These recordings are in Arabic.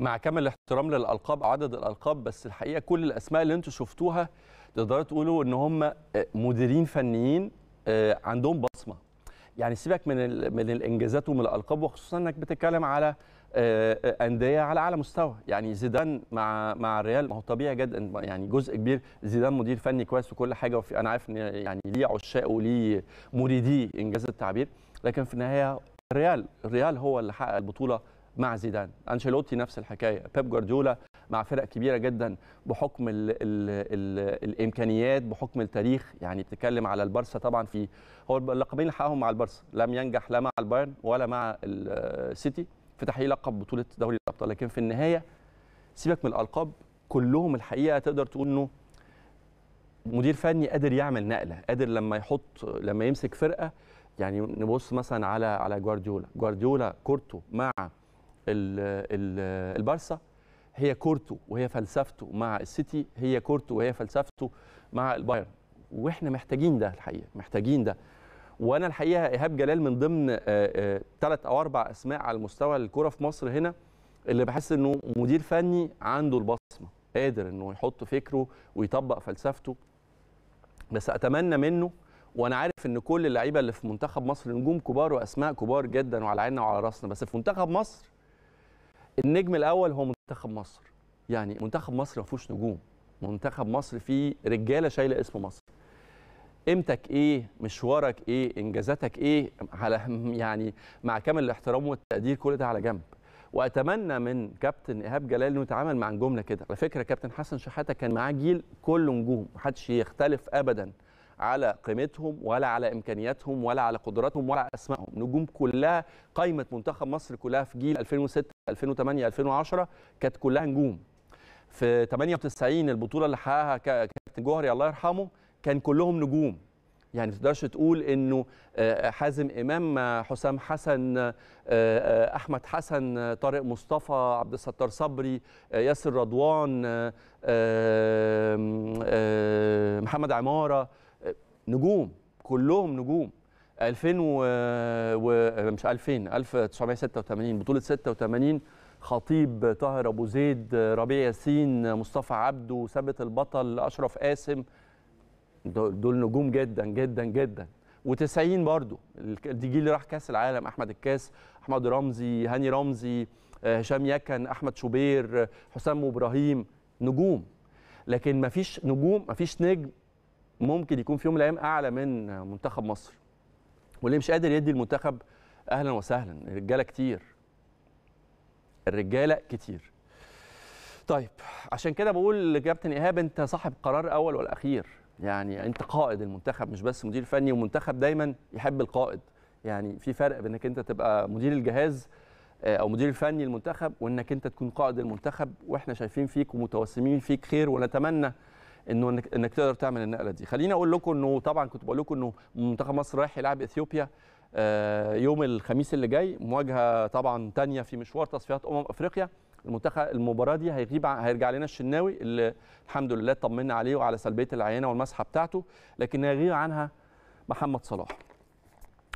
مع كامل الاحترام للالقاب عدد الالقاب بس الحقيقه كل الاسماء اللي انتم شفتوها تقدروا تقولوا ان هم آه، مديرين فنيين آه، عندهم بصمه يعني سيبك من من الانجازات ومن الالقاب وخصوصا انك بتتكلم على آه، انديه على اعلى مستوى يعني زيدان مع مع الريال ما هو طبيعي جدا يعني جزء كبير زيدان مدير فني كويس وكل حاجه وفي انا عارف ان يعني ليه عشاق وليه مريديه انجاز التعبير لكن في النهايه الريال الريال هو اللي حقق البطوله مع زيدان انشيلوتي نفس الحكايه بيب جوارديولا مع فرق كبيره جدا بحكم الـ الـ الـ الامكانيات بحكم التاريخ يعني بتتكلم على البارسا طبعا في هو اللقبين اللي حققهم مع البارسا لم ينجح لا مع البايرن ولا مع السيتي في تحقيق لقب بطوله دوري الابطال لكن في النهايه سيبك من الالقاب كلهم الحقيقه تقدر تقول انه مدير فني قادر يعمل نقله قادر لما يحط لما يمسك فرقه يعني نبص مثلا على على جوارديولا جوارديولا كورته مع البارسا هي كورته وهي فلسفته مع السيتي هي كورته وهي فلسفته مع البايرن واحنا محتاجين ده الحقيقه محتاجين ده وانا الحقيقه ايهاب جلال من ضمن ثلاث آه، آه، او اربع اسماء على المستوى الكره في مصر هنا اللي بحس انه مدير فني عنده البصمه قادر انه يحط فكره ويطبق فلسفته بس اتمنى منه وانا عارف ان كل اللعيبه اللي في منتخب مصر نجوم كبار واسماء كبار جدا وعلى عيننا وعلى راسنا بس في منتخب مصر النجم الاول هو منتخب مصر يعني منتخب مصر ما فيهوش نجوم منتخب مصر فيه رجاله شايله اسم مصر قيمتك ايه مشوارك ايه انجازاتك ايه على يعني مع كامل الاحترام والتقدير كل ده على جنب واتمنى من كابتن ايهاب جلال انه يتعامل مع نجومنا كده على فكره كابتن حسن شحاته كان معاه جيل كله نجوم محدش يختلف ابدا على قيمتهم ولا على امكانياتهم ولا على قدراتهم ولا على اسمائهم نجوم كلها قائمه منتخب مصر كلها في جيل 2006 2008 2010 كانت كلها نجوم في 98 البطوله اللي حققها كابتن جوهري الله يرحمه كان كلهم نجوم يعني ما تقدرش تقول انه آه، آه، حازم امام آه، حسام حسن احمد حسن طارق مصطفى عبد الستار صبري ياسر رضوان محمد عماره نجوم كلهم نجوم 2000 و مش 2000 1986 بطوله 86 خطيب طاهر ابو زيد ربيع ياسين مصطفى عبده ثابت البطل اشرف قاسم دول نجوم جدا جدا جدا و90 برضو جيل راح كاس العالم احمد الكاس احمد رمزي هاني رمزي آه، هشام يكن احمد شوبير حسام ابراهيم نجوم لكن مفيش نجوم مفيش نجم ممكن يكون في يوم من الايام اعلى من منتخب مصر واللي مش قادر يدي المنتخب اهلا وسهلا الرجاله كتير الرجاله كتير طيب عشان كده بقول لكابتن ايهاب انت صاحب قرار اول والاخير يعني انت قائد المنتخب مش بس مدير فني ومنتخب دايما يحب القائد يعني في فرق بانك انت تبقى مدير الجهاز آه، او مدير الفني المنتخب وانك انت تكون قائد المنتخب واحنا شايفين فيك ومتوسمين فيك خير ونتمنى انه انك تقدر تعمل النقله دي خليني اقول لكم انه طبعا كنت بقول لكم انه منتخب مصر رايح يلعب اثيوبيا آه، يوم الخميس اللي جاي مواجهه طبعا ثانيه في مشوار تصفيات امم افريقيا المنتخب المباراه دي هيغيب هيرجع لنا الشناوي اللي الحمد لله اطمنا عليه وعلى سلبيه العينه والمسحه بتاعته لكن هيغيب عنها محمد صلاح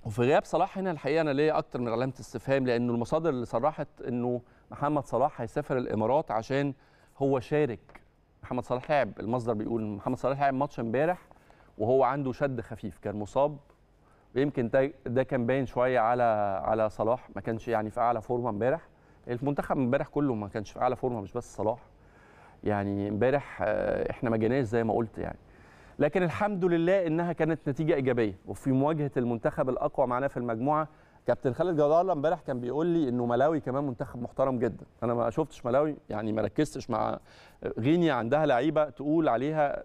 وفي غياب صلاح هنا الحقيقه انا ليا اكتر من علامه استفهام لانه المصادر اللي صرحت انه محمد صلاح هيسافر الامارات عشان هو شارك محمد صلاح لعب المصدر بيقول محمد صلاح لعب ماتش امبارح وهو عنده شد خفيف كان مصاب يمكن ده, ده كان باين شويه على على صلاح ما كانش يعني في اعلى فورمه امبارح المنتخب امبارح كله ما كانش في اعلى فورمه مش بس صلاح يعني امبارح آه، احنا ما جيناش زي ما قلت يعني لكن الحمد لله انها كانت نتيجه ايجابيه وفي مواجهه المنتخب الاقوى معنا في المجموعه كابتن خالد الله امبارح كان بيقول لي انه ملاوي كمان منتخب محترم جدا انا ما شفتش ملاوي يعني ما ركزتش مع غينيا عندها لعيبه تقول عليها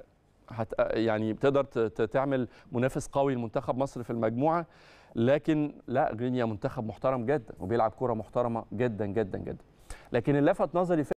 هت يعني بتقدر تعمل منافس قوي لمنتخب مصر في المجموعه لكن لا غينيا منتخب محترم جدا وبيلعب كره محترمه جدا جدا جدا لكن اللفت نظري